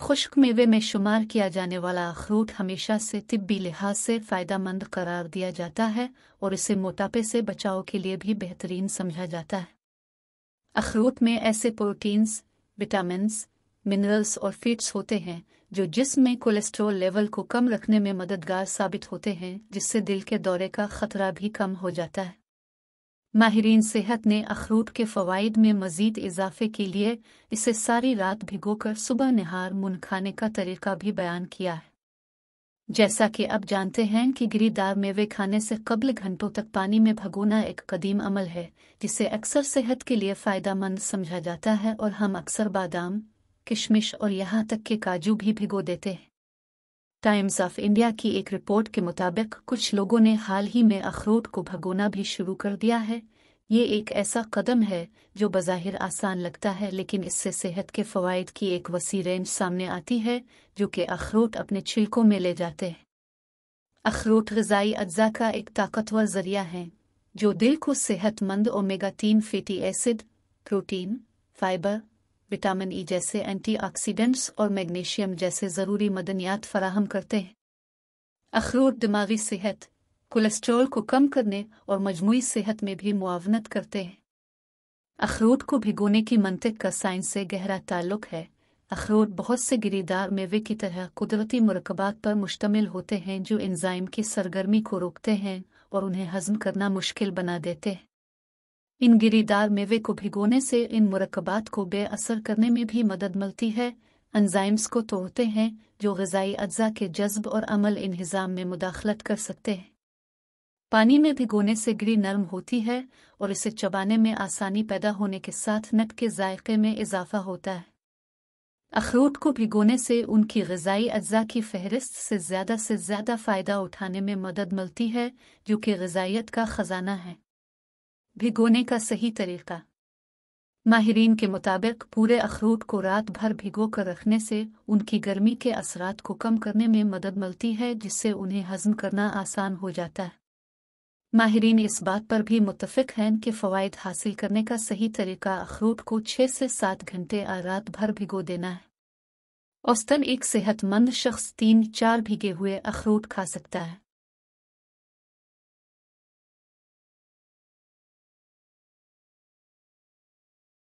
खुश्क मेवे में शुमार किया जाने वाला अखरूट हमेशा से तिब्बी लिहाज से फ़ायदा करार दिया जाता है और इसे मोटापे से बचाव के लिए भी बेहतरीन समझा जाता है अखरूट में ऐसे प्रोटीन्स विटामिन मिनरल्स और फीट्स होते हैं जो जिसम में कोलेस्ट्रॉल लेवल को कम रखने में मददगार साबित होते हैं जिससे दिल के दौरे का खतरा भी कम हो जाता है माहरीन सेहत ने अखरूट के फ़वाद में मज़ीद इजाफे के लिए इसे सारी रात भिगोकर सुबह नहार मुन खाने का तरीका भी बयान किया है जैसा कि अब जानते हैं कि गिरीदार मेवे खाने से कबल घंटों तक पानी में भगोना एक कदीम अमल है जिसे अक्सर सेहत के लिए मंद समझा जाता है और हम अक्सर बादाम किशमिश और यहाँ तक के काजू भी भिगो देते हैं टाइम्स ऑफ इंडिया की एक रिपोर्ट के मुताबिक कुछ लोगों ने हाल ही में अखरोट को भगोना भी शुरू कर दिया है ये एक ऐसा कदम है जो बज़ाहिर आसान लगता है लेकिन इससे सेहत के फवायद की एक वसी रेंज सामने आती है जो कि अखरोट अपने छिलकों में ले जाते हैं अखरोट गजाई अज्जा का एक ताकतवर जरिया है जो दिल को सेहतमंद ओमेगा तीन fatty acid protein fibre vitamin E e जैसे एंटीऑक्सीडेंट्स और मैग्नीशियम जैसे ज़रूरी मदनियात फराहम करते हैं अखरूट दिमागी सेहत कोलेस्ट्रॉल को कम करने और मजमू सेहत में भी मुआवनत करते हैं अखरोट को भिगोने की मंतिक का साइंस से गहरा ताल्लुक है अखरूट बहुत से गिरीदार मेवे की तरह कुदरती मरकबात पर मुश्तमिल होते हैं जो एंजाइम की सरगर्मी को रोकते हैं और उन्हें हजम करना मुश्किल बना देते हैं इन गिरीदार मेवे को भिगोने से इन मुरकबात को बेअसर करने में भी मदद मिलती है एंजाइम्स को तोड़ते हैं जो गजाई अज्जा के जज्ब और अमल इन्हज़ाम में मुदाखलत कर सकते हैं पानी में भिगोने से गिरी नरम होती है और इसे चबाने में आसानी पैदा होने के साथ नट के जायके में इजाफा होता है अखरूट को भिगोने से उनकी गजाई अज्जा की फहरिस्त से ज़्यादा से ज़्यादा फ़ायदा उठाने में मदद मिलती है जो कि गजाइत का ख़जाना है भिगोने का सही तरीका माहरीन के मुताबिक पूरे अखरूट को रात भर भिगो कर रखने से उनकी गर्मी के असरात को कम करने में मदद मिलती है जिससे उन्हें हजम करना आसान हो जाता है माहरीन इस बात पर भी मुतफिक हैं कि फ़वाद हासिल करने का सही तरीका अखरूट को छः से सात घंटे आ रात भर भिगो देना है औस्तन एक सेहतमंद शख्स तीन चार भिगे हुए अखरूट खा सकता है